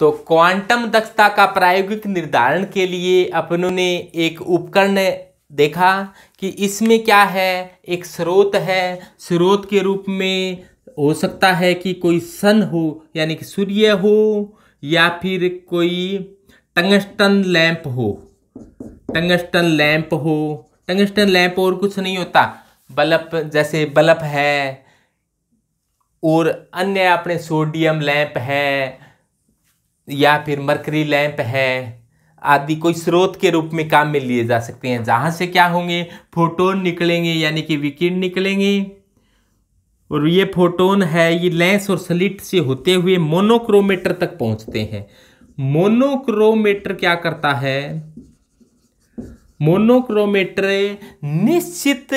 तो क्वांटम दक्षता का प्रायोगिक निर्धारण के लिए अपनों ने एक उपकरण देखा कि इसमें क्या है एक स्रोत है स्रोत के रूप में हो सकता है कि कोई सन हो यानी कि सूर्य हो या फिर कोई टंगस्टन लैंप हो टंगस्टन लैंप हो टंगस्टन लैंप और कुछ नहीं होता बल्ब जैसे बल्ब है और अन्य अपने सोडियम लैंप है या फिर मरकरी लैंप है आदि कोई स्रोत के रूप में काम में लिए जा सकते हैं जहां से क्या होंगे फोटोन निकलेंगे यानी कि विकिरण निकलेंगे और ये फोटोन है ये लेंस और स्लिट से होते हुए मोनोक्रोमीटर तक पहुंचते हैं मोनोक्रोमीटर क्या करता है मोनोक्रोमीटर निश्चित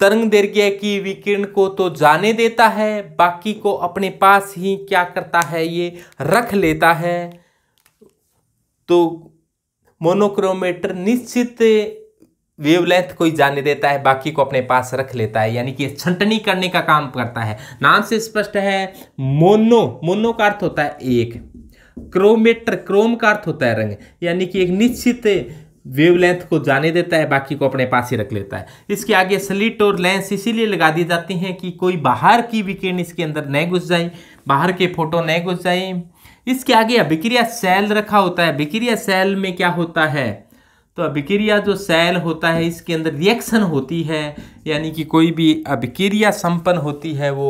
तरंग दैर्घ्य की विकिरण को तो जाने देता है बाकी को अपने पास ही क्या करता है ये रख लेता है तो मोनोक्रोमेटर निश्चित वेवलेंथ को ही जाने देता है बाकी को अपने पास रख लेता है यानी कि छंटनी करने का काम करता है नाम से स्पष्ट है मोनो मोनो का अर्थ होता है एक क्रोमेटर क्रोम का अर्थ होता है रंग यानी कि एक निश्चित वेवलेंथ को जाने देता है बाकी को अपने पास ही रख लेता है इसके आगे स्लिट और लेंस इसीलिए लगा दी जाती हैं कि कोई बाहर की विकिरण इसके अंदर नहीं घुस जाए बाहर के फोटो नहीं घुस जाए इसके आगे अभिक्रिया सेल रखा होता है अभिक्रिया सेल में क्या होता है तो अभिक्रिया जो सेल होता है इसके अंदर रिएक्शन होती है यानी कि कोई भी अभिक्रिया संपन्न होती है वो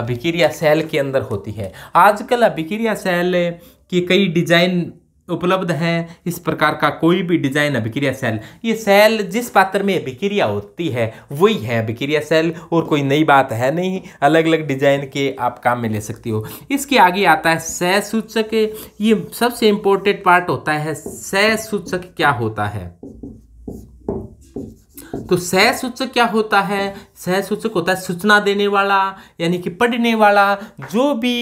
अभिक्रिया सेल के अंदर होती है आजकल अभिक्रिया सेल की कई डिजाइन उपलब्ध हैं इस प्रकार का कोई भी डिजाइन अभिक्रिया सेल ये सेल जिस पात्र में अभिक्रिया होती है वही है अभिक्रिया सेल और कोई नई बात है नहीं अलग अलग डिजाइन के आप काम में ले सकती हो इसके आगे आता है सह सूचक ये सबसे इंपॉर्टेंट पार्ट होता है सह सूचक क्या होता है तो सह सूचक क्या होता है सह सूचक होता है सूचना देने वाला यानी कि पढ़ने वाला जो भी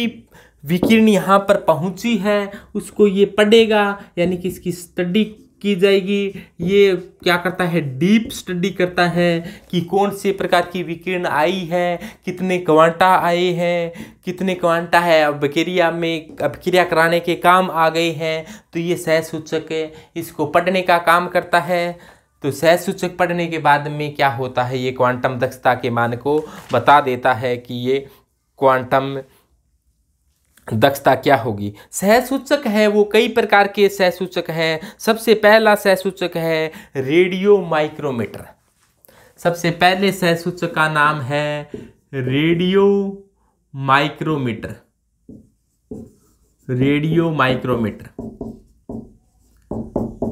विकिरण यहाँ पर पहुँची है उसको ये पढ़ेगा यानी कि इसकी स्टडी की जाएगी ये क्या करता है डीप स्टडी करता है कि कौन से प्रकार की विकिरण आई है कितने क्वांटा आए हैं कितने क्वांटा है अब बैक्टीरिया में क्रिया कराने के काम आ गए हैं तो ये सह सूचक इसको पढ़ने का काम करता है तो सह सूचक पढ़ने के बाद में क्या होता है ये क्वांटम दक्षता के मान को बता देता है कि ये क्वांटम दक्षता क्या होगी सहसूचक है वो कई प्रकार के सहसूचक हैं सबसे पहला सहसूचक है रेडियो माइक्रोमीटर सबसे पहले सहसूचक का नाम है radio micrometer radio micrometer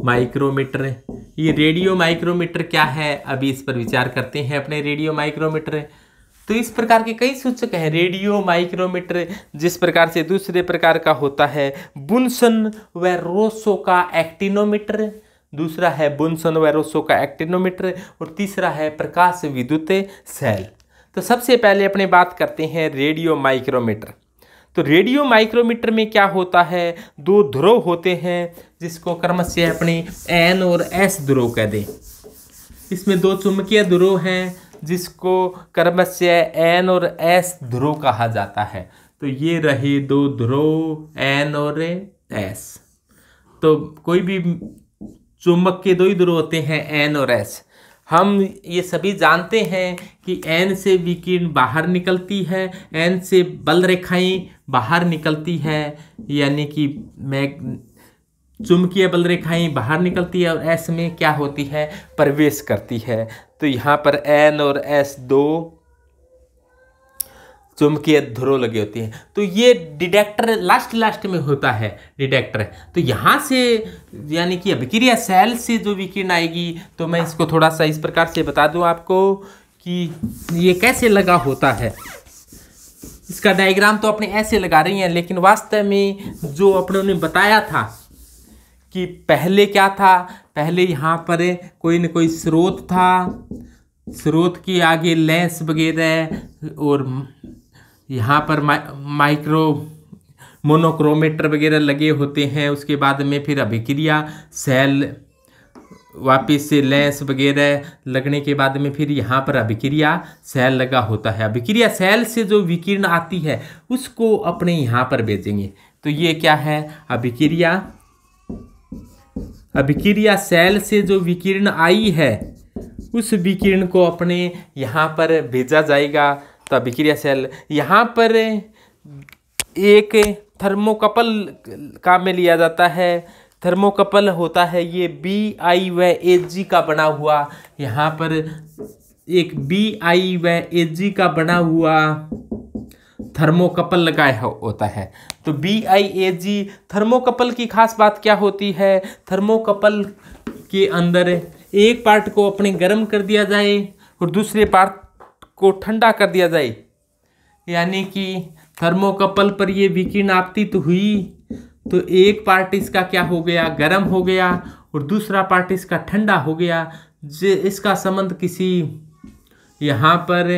micrometer ये रेडियो माइक्रोमीटर क्या है अभी इस पर विचार करते हैं अपने रेडियो माइक्रोमीटर तो इस प्रकार के कई सूचक हैं रेडियो माइक्रोमीटर जिस प्रकार से दूसरे प्रकार का होता है बुनसन व रोसो का एक्टिनोमीटर दूसरा है बुनसन व रोसो का एक्टिनोमीटर और तीसरा है प्रकाश विद्युत सेल तो सबसे पहले अपने बात करते हैं रेडियो माइक्रोमीटर तो रेडियो माइक्रोमीटर में क्या होता है दो ध्रुव होते हैं जिसको क्रमशः अपने एन और एस ध्रुव कह दें इसमें दो चुंबकीय ध्रुव हैं जिसको कर्मस्य एन और एस ध्रुव कहा जाता है तो ये रहे दो ध्रुव एन और एस तो कोई भी चुंबक के दो ही ध्रुव होते हैं एन और एस हम ये सभी जानते हैं कि एन से विकिरण बाहर निकलती है एन से बल रेखाएं बाहर निकलती है यानी कि मैग चुंबकीय बल रेखाएं बाहर निकलती है और एस में क्या होती है प्रवेश करती है तो यहाँ पर एन और एस दो चुंबकीय ध्रुव लगे होती हैं तो ये डिडेक्टर लास्ट लास्ट में होता है डिडेक्टर तो यहाँ से यानी कि अभिक्रिया सेल से जो विकिरण आएगी तो मैं इसको थोड़ा सा इस प्रकार से बता दूँ आपको कि ये कैसे लगा होता है इसका डायग्राम तो अपने ऐसे लगा रही हैं लेकिन वास्तव में जो अपने उन्हें बताया था कि पहले क्या था पहले यहाँ पर कोई न कोई स्रोत था स्रोत के आगे लेंस वगैरह और यहाँ पर मा, माइक्रो मोनोक्रोमीटर वगैरह लगे होते हैं उसके बाद में फिर अभिक्रिया सेल वापस से लेंस वगैरह लगने के बाद में फिर यहाँ पर अभिक्रिया सेल लगा होता है अभिक्रिया सेल से जो विकिरण आती है उसको अपने यहाँ पर भेजेंगे तो ये क्या है अभिक्रिया अभिक्रिया सेल से जो विकिरण आई है उस विकिरण को अपने यहाँ पर भेजा जाएगा तो अभिक्रिया सेल यहाँ पर एक थर्मोकपल काम में लिया जाता है थर्मोकपल होता है ये बी आई व ए जी का बना हुआ यहाँ पर एक बी आई व ए जी का बना हुआ थर्मोकपल लगाया होता है तो B I A ji thermocouple की खास बात क्या होती है थर्मोकपल के अंदर एक पार्ट को अपने गर्म कर दिया जाए और दूसरे पार्ट को ठंडा कर दिया जाए यानी कि थर्मोकपल पर ये विकिरण आपतित हुई तो एक पार्ट इसका क्या हो गया गर्म हो गया और दूसरा पार्ट इसका ठंडा हो गया जे इसका संबंध किसी यहाँ पर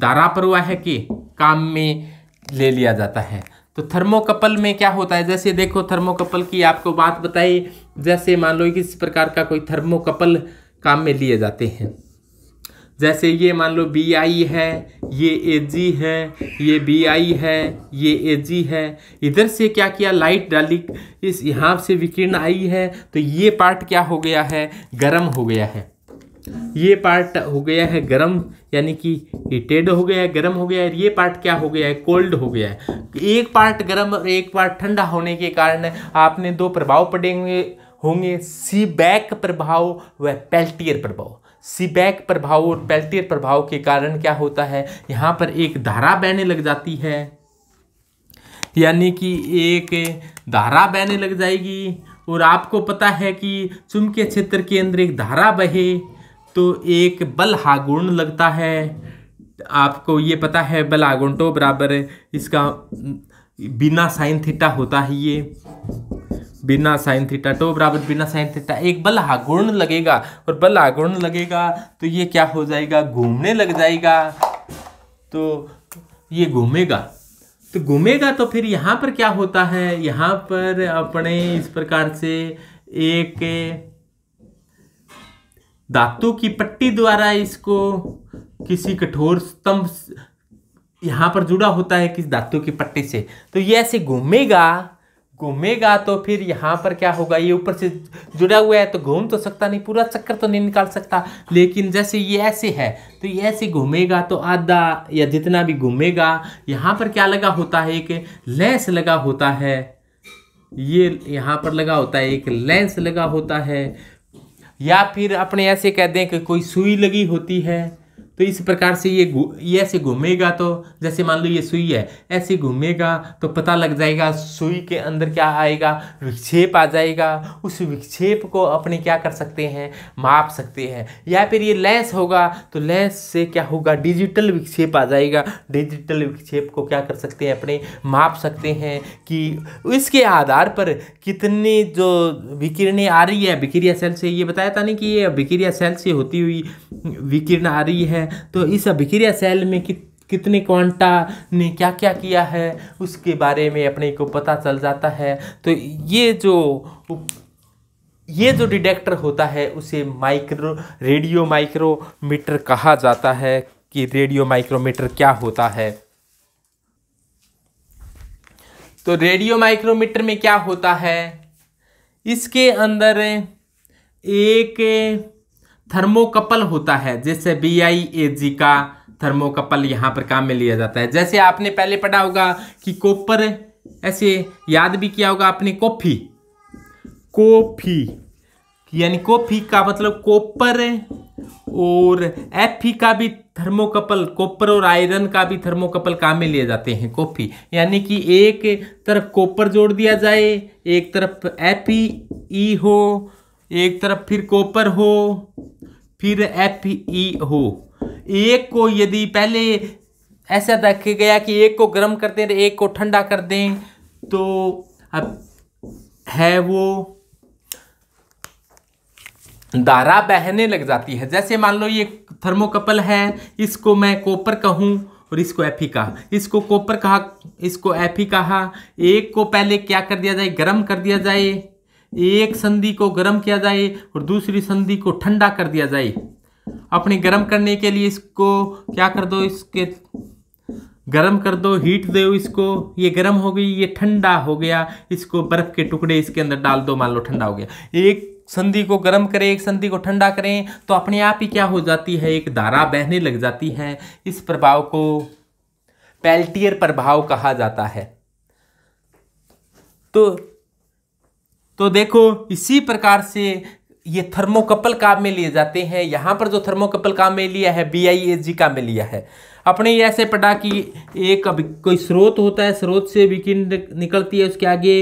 दारापरुआ है कि काम में ले लिया जाता है तो थर्मोकपल में क्या होता है जैसे देखो थर्मोकपल की आपको बात बताई जैसे मान लो किस प्रकार का कोई थर्मोकपल काम में लिए जाते हैं जैसे ये मान लो बी आई है ये ए जी है ये बी आई है ये ए जी है इधर से क्या किया लाइट डाली इस यहाँ से विकिरण आई है तो ये पार्ट क्या हो गया है गर्म हो गया है ये पार्ट हो गया है गर्म यानी कि हीटेड हो गया है गर्म हो गया है ये पार्ट क्या हो गया है कोल्ड हो गया है एक पार्ट गर्म और एक पार्ट ठंडा होने के कारण आपने दो प्रभाव पड़ेंगे होंगे सी बैक प्रभाव व पेल्टियर प्रभाव सीबैक प्रभाव और पेल्टियर प्रभाव के कारण क्या होता है यहाँ पर एक धारा बहने लग जाती है यानी कि एक धारा बहने लग जाएगी और आपको पता है कि चुंबकीय क्षेत्र के अंदर एक धारा बहे तो एक बल हागुण लगता है आपको ये पता है बल तो बराबर इसका बिना साइन थीटा होता है ये बिना साइन थीटा टो तो बराबर बिना साइन थीटा एक बल आगुण लगेगा और बल आगुण लगेगा तो ये क्या हो जाएगा घूमने लग जाएगा तो ये घूमेगा तो घूमेगा तो फिर यहाँ पर क्या होता है यहाँ पर अपने इस प्रकार से एक धातु की पट्टी द्वारा इसको किसी कठोर स्तंभ यहाँ पर जुड़ा होता है किस धातु की पट्टी से तो ये ऐसे घूमेगा घूमेगा तो फिर यहाँ पर क्या होगा ये ऊपर से जुड़ा हुआ है तो घूम तो सकता नहीं पूरा चक्कर तो नहीं निकाल सकता लेकिन जैसे ये ऐसे है तो ये ऐसे घूमेगा तो आधा या जितना भी घूमेगा यहाँ पर क्या लगा होता है एक लेंस लगा होता है ये यहाँ पर लगा होता है एक लेंस लगा होता है या फिर अपने ऐसे कह दें कि कोई सुई लगी होती है तो इस प्रकार से ये ये ऐसे घूमेगा तो जैसे मान लो ये सुई है ऐसे घूमेगा तो पता लग जाएगा सुई के अंदर क्या आएगा विक्षेप आ जाएगा उस विक्षेप को अपने क्या कर सकते हैं माप सकते हैं या फिर ये लेंस होगा तो लेंस से क्या होगा डिजिटल विक्षेप आ जाएगा डिजिटल विक्षेप को क्या कर सकते हैं अपने माप सकते हैं कि इसके आधार पर कितनी जो विकिरणें आ रही है विक्रिया सेल से ये बताया था नहीं कि ये विक्रिया सेल से होती हुई विकिरण आ रही है तो इस अभिक्रिया सेल में कि, कितने क्वांटा ने क्या क्या किया है उसके बारे में अपने को पता चल जाता है तो ये जो ये जो डिटेक्टर होता है उसे माइक्रो रेडियो माइक्रोमीटर कहा जाता है कि रेडियो माइक्रोमीटर क्या होता है तो रेडियो माइक्रोमीटर में क्या होता है इसके अंदर एक थर्मोकपल होता है जैसे बी आई ए जी का थर्मोकपल यहाँ पर काम में लिया जाता है जैसे आपने पहले पढ़ा होगा कि कॉपर ऐसे याद भी किया होगा आपने कॉफी कॉफी यानी कॉफी का मतलब कॉपर और एफी का भी थर्मोकपल कॉपर और आयरन का भी थर्मोकपल काम में लिए जाते हैं कॉफी यानी कि एक तरफ कॉपर जोड़ दिया जाए एक तरफ एफ ई e हो एक तरफ फिर कॉपर हो फिर एफ ई हो एक को यदि पहले ऐसा देखा गया कि एक को गर्म कर दें एक को ठंडा कर दें तो अब है वो धारा बहने लग जाती है जैसे मान लो ये थर्मोकपल है इसको मैं कॉपर कहूँ और इसको एफ ही कहा इसको कॉपर कहा इसको एफ ही कहा एक को पहले क्या कर दिया जाए गर्म कर दिया जाए एक संधि को गर्म किया जाए और दूसरी संधि को ठंडा कर दिया जाए अपने गर्म करने के लिए इसको क्या कर दो इसके गर्म कर दो हीट दो इसको ये गर्म हो गई ये ठंडा हो गया इसको बर्फ़ के टुकड़े इसके अंदर डाल दो मान लो ठंडा हो गया एक संधि को गर्म करें एक संधि को ठंडा करें तो अपने आप ही क्या हो जाती है एक धारा बहने लग जाती है इस प्रभाव को पेल्टियर प्रभाव कहा जाता है तो तो देखो इसी प्रकार से ये थर्मोकपल काम में लिए जाते हैं यहाँ पर जो थर्मोकपल काम में लिया है बी आई एस जी काम में लिया है अपने ये ऐसे पढ़ा कि एक अभी कोई स्रोत होता है स्रोत से विकिरण निकलती है उसके आगे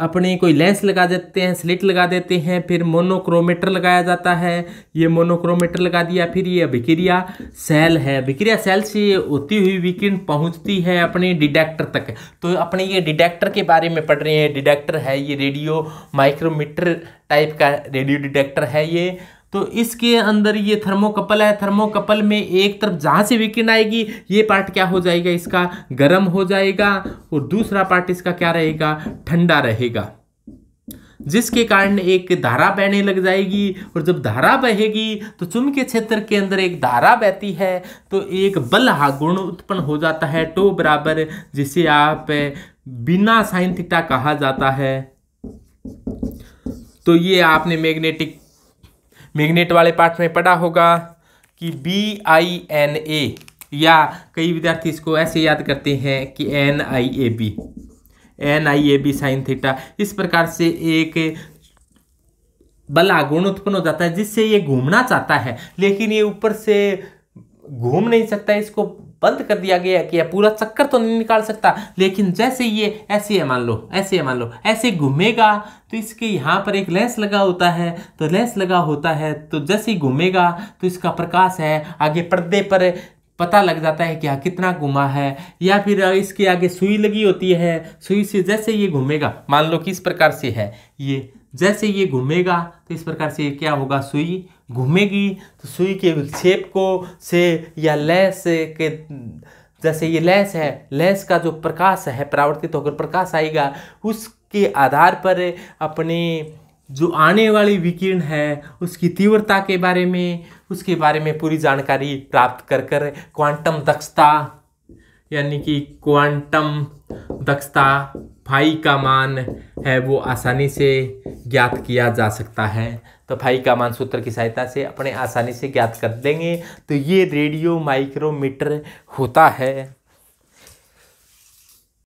अपने कोई लेंस लगा देते हैं स्लिट लगा देते हैं फिर मोनोक्रोमीटर लगाया जाता है ये मोनोक्रोमीटर लगा दिया फिर ये विक्रिया सेल है विक्रिया सेल से होती हुई विकिरण पहुंचती है अपने डिटेक्टर तक तो अपने ये डिटेक्टर के बारे में पढ़ रहे हैं डिटेक्टर है ये रेडियो माइक्रोमीटर टाइप का रेडियो डिटेक्टर है ये तो इसके अंदर ये थर्मोकपल है थर्मोकपल में एक तरफ जहाँ से विकिरण आएगी ये पार्ट क्या हो जाएगा इसका गर्म हो जाएगा और दूसरा पार्ट इसका क्या रहेगा ठंडा रहेगा जिसके कारण एक धारा बहने लग जाएगी और जब धारा बहेगी तो चुंबकीय क्षेत्र के अंदर एक धारा बहती है तो एक बल गुण उत्पन्न हो जाता है टो बराबर जिसे आप बिना साइन कहा जाता है तो ये आपने मैग्नेटिक मैग्नेट वाले पार्ट में पढ़ा होगा कि बी आई एन ए या कई विद्यार्थी इसको ऐसे याद करते हैं कि N I A B N I A B sine theta इस प्रकार से एक बल आगुण उत्पन्न हो जाता है जिससे ये घूमना चाहता है लेकिन ये ऊपर से घूम नहीं सकता इसको बंद कर दिया गया कि यह पूरा चक्कर तो नहीं निकाल सकता लेकिन जैसे ये ऐसे है मान लो ऐसे है मान लो ऐसे घूमेगा तो इसके यहाँ पर एक लेंस लगा होता है तो लेंस लगा होता है तो जैसे ही घूमेगा तो इसका प्रकाश है आगे पर्दे पर पता लग जाता है कि हाँ कितना घुमा है या फिर इसके आगे सुई लगी होती है सुई से जैसे ये घूमेगा मान लो किस प्रकार से है ये जैसे ये घूमेगा तो इस प्रकार से क्या होगा सुई घूमेगी तो सुई के शेप को से या लैस के जैसे ये लैस है लैस का जो प्रकाश है परावर्तित होकर प्रकाश आएगा उसके आधार पर अपने जो आने वाली विकिरण है उसकी तीव्रता के बारे में उसके बारे में पूरी जानकारी प्राप्त कर कर क्वांटम दक्षता यानी कि क्वांटम दक्षता फाई का मान है वो आसानी से ज्ञात किया जा सकता है तो फाई का मान सूत्र की सहायता से अपने आसानी से ज्ञात कर देंगे तो ये रेडियो माइक्रोमीटर होता है